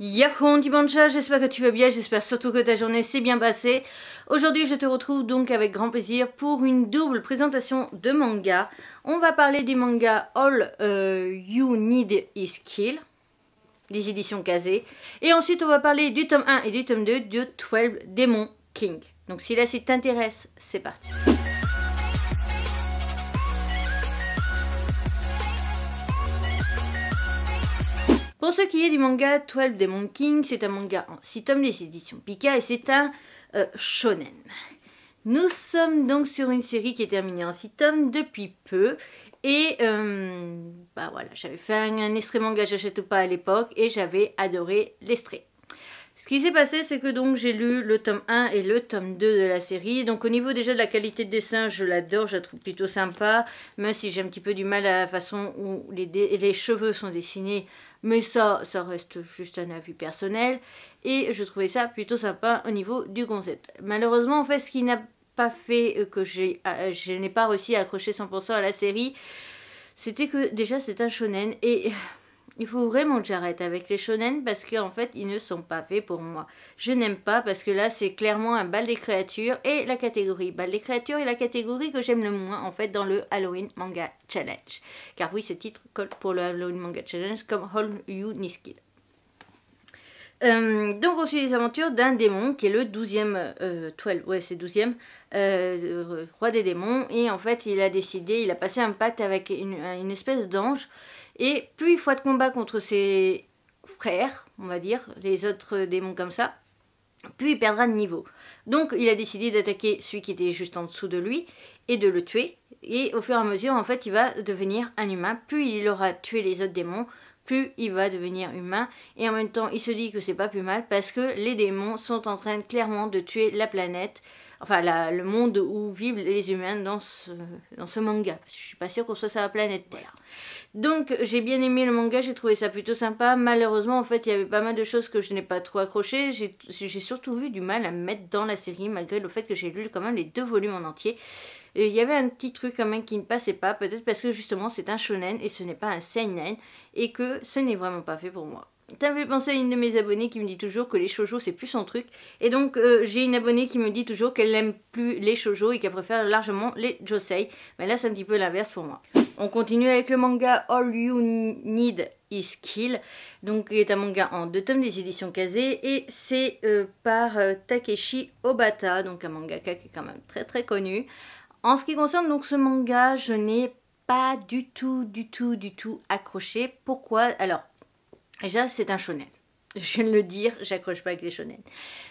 Yahon Dimancha, j'espère que tu vas bien, j'espère surtout que ta journée s'est bien passée. Aujourd'hui je te retrouve donc avec grand plaisir pour une double présentation de manga. On va parler du manga All euh, You Need Is Kill, des éditions casées. Et ensuite on va parler du tome 1 et du tome 2 de 12 Demon King. Donc si la suite t'intéresse, c'est parti. Pour ce qui est du manga 12 Demon King, c'est un manga en 6 tomes des éditions Pika et c'est un euh, shonen. Nous sommes donc sur une série qui est terminée en 6 tomes depuis peu et euh, bah voilà, j'avais fait un, un extrait manga J'achète ou pas à l'époque et j'avais adoré l'extrait. Ce qui s'est passé, c'est que donc j'ai lu le tome 1 et le tome 2 de la série. Donc au niveau déjà de la qualité de dessin, je l'adore, je la trouve plutôt sympa. Même si j'ai un petit peu du mal à la façon où les, les cheveux sont dessinés. Mais ça, ça reste juste un avis personnel. Et je trouvais ça plutôt sympa au niveau du concept. Malheureusement, en fait, ce qui n'a pas fait euh, que ah, euh, je n'ai pas réussi à accrocher 100% à la série, c'était que déjà c'est un shonen et il faut vraiment que j'arrête avec les shonen parce qu'en fait, ils ne sont pas faits pour moi. Je n'aime pas parce que là, c'est clairement un bal des créatures et la catégorie bal des créatures est la catégorie que j'aime le moins en fait dans le Halloween Manga Challenge. Car oui, ce titre colle pour le Halloween Manga Challenge comme Hold You Niskill. Euh, donc on suit les aventures d'un démon qui est le 12e, euh, ouais c'est 12 euh, roi des démons. Et en fait il a décidé, il a passé un pacte avec une, espèce d'ange. Et plus il faut de combat contre ses frères, on va dire, les autres démons comme ça, plus il perdra de niveau. Donc il a décidé d'attaquer celui qui était juste en dessous de lui et de le tuer. Et au fur et à mesure en fait il va devenir un humain. Plus il aura tué les autres démons, plus il va devenir humain. Et en même temps, il se dit que c'est pas plus mal parce que les démons sont en train clairement de tuer la planète, enfin le monde où vivent les humains dans ce, dans ce manga. je suis pas sûre qu'on soit sur la planète Terre. Donc j'ai bien aimé le manga, j'ai trouvé ça plutôt sympa. Malheureusement, en fait, il y avait pas mal de choses que je n'ai pas trop accroché J'ai surtout eu du mal à mettre dans la série, malgré le fait que j'ai lu quand même les deux volumes en entier il y avait un petit truc quand même qui ne passait pas, peut-être parce que justement c'est un shonen et ce n'est pas un seinen, et que ce n'est vraiment pas fait pour moi. tu me fait penser à une de mes abonnées qui me dit toujours que les shoujo c'est plus son truc. Et donc euh, j'ai une abonnée qui me dit toujours qu'elle n'aime plus les shoujo et qu'elle préfère largement les josei. Mais là c'est un petit peu l'inverse pour moi. On continue avec le manga All You Need Is Kill. Donc qui est un manga en deux tomes des éditions Kazé. Et c'est euh, par euh, Takeshi Obata. Donc un mangaka qui est quand même très très connu. En ce qui concerne donc ce manga, je n'ai pas du tout, du tout, du tout accroché. Pourquoi Alors, déjà, c'est un shonen. Je viens de le dire, j'accroche pas avec les shonen.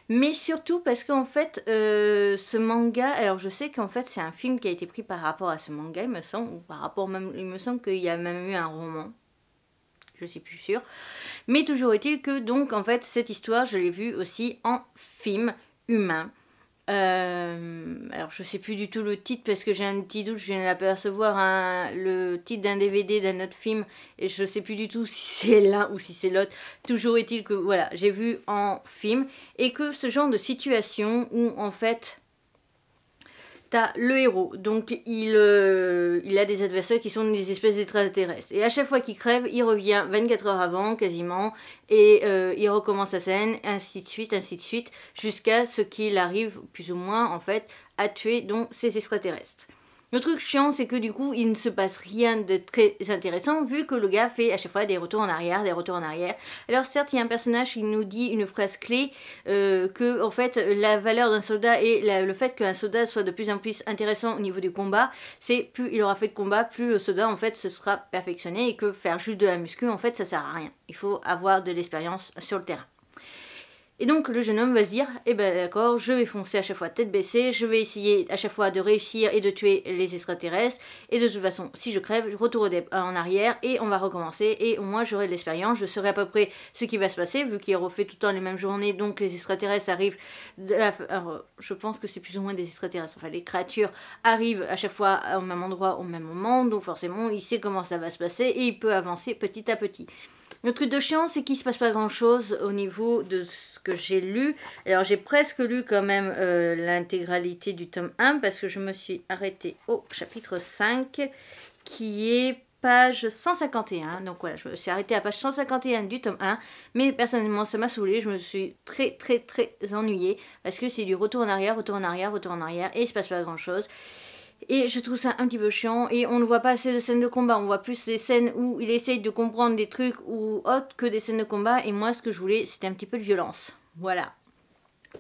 Mais surtout parce qu'en fait, euh, ce manga, alors je sais qu'en fait c'est un film qui a été pris par rapport à ce manga, il me semble, ou par rapport même, il me semble qu'il y a même eu un roman. Je suis plus sûre. Mais toujours est-il que donc en fait cette histoire, je l'ai vue aussi en film humain. Euh, je sais plus du tout le titre parce que j'ai un petit doute, je viens d'apercevoir le titre d'un DVD d'un autre film et je sais plus du tout si c'est l'un ou si c'est l'autre. Toujours est-il que voilà, j'ai vu en film et que ce genre de situation où en fait t'as le héros. Donc il, euh, il a des adversaires qui sont des espèces d'extraterrestres. Et à chaque fois qu'il crève, il revient 24 heures avant quasiment et euh, il recommence sa scène, ainsi de suite, ainsi de suite, jusqu'à ce qu'il arrive plus ou moins en fait à tuer donc ces extraterrestres. Le truc chiant, c'est que du coup, il ne se passe rien de très intéressant vu que le gars fait à chaque fois des retours en arrière, des retours en arrière. Alors certes, il y a un personnage qui nous dit une phrase clé euh, que en fait la valeur d'un soldat et le fait qu'un soldat soit de plus en plus intéressant au niveau du combat, c'est plus il aura fait de combat, plus le soldat en fait se sera perfectionné et que faire juste de la muscu en fait ça sert à rien. Il faut avoir de l'expérience sur le terrain. Et donc le jeune homme va se dire, eh ben d'accord, je vais foncer à chaque fois tête baissée, je vais essayer à chaque fois de réussir et de tuer les extraterrestres, et de toute façon, si je crève, je retourne en arrière et on va recommencer, et au moins j'aurai de l'expérience, je saurai à peu près ce qui va se passer, vu qu'il refait tout le temps les mêmes journées, donc les extraterrestres arrivent, je pense que c'est plus ou moins des extraterrestres, enfin les créatures arrivent à chaque fois au même endroit, au même moment, donc forcément il sait comment ça va se passer, et il peut avancer petit à petit. Le truc de chiant, c'est qu'il se passe pas grand chose au niveau de ce j'ai lu. Alors j'ai presque lu quand même euh, l'intégralité du tome 1 parce que je me suis arrêtée au chapitre 5 qui est page 151. Donc voilà, je me suis arrêtée à page 151 du tome 1. Mais personnellement, ça m'a saoulé Je me suis très très très ennuyée parce que c'est du retour en arrière, retour en arrière, retour en arrière et il se passe pas grand chose. Et je trouve ça un petit peu chiant. Et on ne voit pas assez de scènes de combat. On voit plus des scènes où il essaye de comprendre des trucs ou autres que des scènes de combat. Et moi, ce que je voulais, c'était un petit peu de violence. Voilà.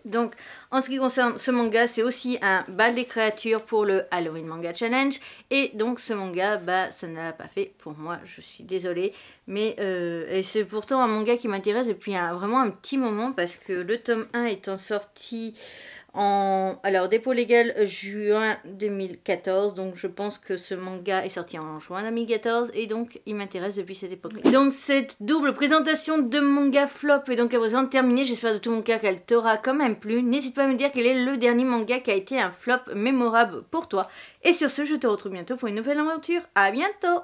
Donc, en ce qui concerne ce manga, c'est aussi un bal des créatures pour le Halloween Manga Challenge. Et donc, ce manga, bah, ça ne l'a pas fait pour moi, je suis désolée. Mais euh, c'est pourtant un manga qui m'intéresse depuis vraiment un petit moment, parce que le tome 1 étant sorti alors, dépôt légal euh, juin 2014. Donc, je pense que ce manga est sorti en juin 2014. Et donc, il m'intéresse depuis cette époque. Donc, cette double présentation de manga flop est donc à présent terminée. J'espère de tout mon cœur qu'elle t'aura quand même plu. N'hésite pas à me dire quel est le dernier manga qui a été un flop mémorable pour toi. Et sur ce, je te retrouve bientôt pour une nouvelle aventure. À bientôt!